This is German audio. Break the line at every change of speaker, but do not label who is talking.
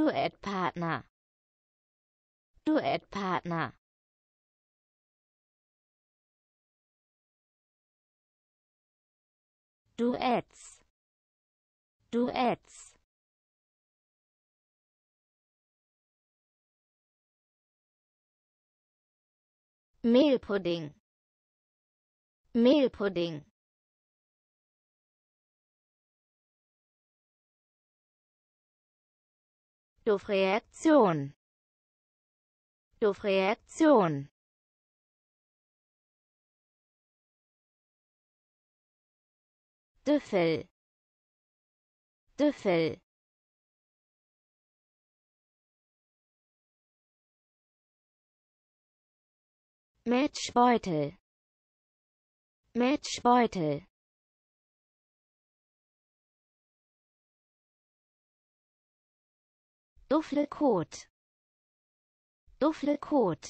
Duettpartner Duettpartner Duets Duets Mehlpudding Mehlpudding Durch Reaktion. Durch Reaktion. Düffel. Düffel. Matchbeutel. Matchbeutel. Duffelkot Duffelkot